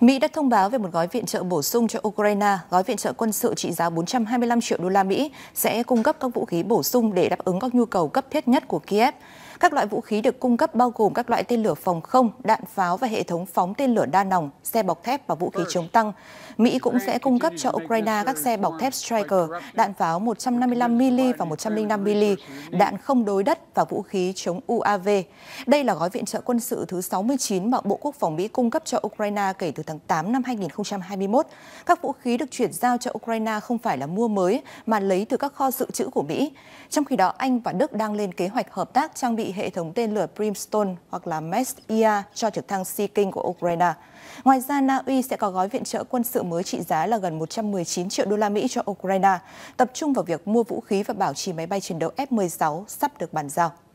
Mỹ đã thông báo về một gói viện trợ bổ sung cho Ukraine. Gói viện trợ quân sự trị giá 425 triệu đô la Mỹ sẽ cung cấp các vũ khí bổ sung để đáp ứng các nhu cầu cấp thiết nhất của Kiev. Các loại vũ khí được cung cấp bao gồm các loại tên lửa phòng không, đạn pháo và hệ thống phóng tên lửa đa nòng, xe bọc thép và vũ khí chống tăng. Mỹ cũng sẽ cung cấp cho Ukraine các xe bọc thép Striker, đạn pháo 155mm và 105mm, đạn không đối đất và vũ khí chống UAV. Đây là gói viện trợ quân sự thứ 69 mà Bộ Quốc phòng Mỹ cung cấp cho Ukraine kể từ tháng 8 năm 2021, các vũ khí được chuyển giao cho Ukraine không phải là mua mới mà lấy từ các kho dự trữ của Mỹ. Trong khi đó, Anh và Đức đang lên kế hoạch hợp tác trang bị hệ thống tên lửa Brimstone hoặc là mes cho trực thăng Sea King của Ukraine. Ngoài ra, Na Uy sẽ có gói viện trợ quân sự mới trị giá là gần 119 triệu đô la Mỹ cho Ukraine, tập trung vào việc mua vũ khí và bảo trì máy bay chiến đấu F-16 sắp được bàn giao.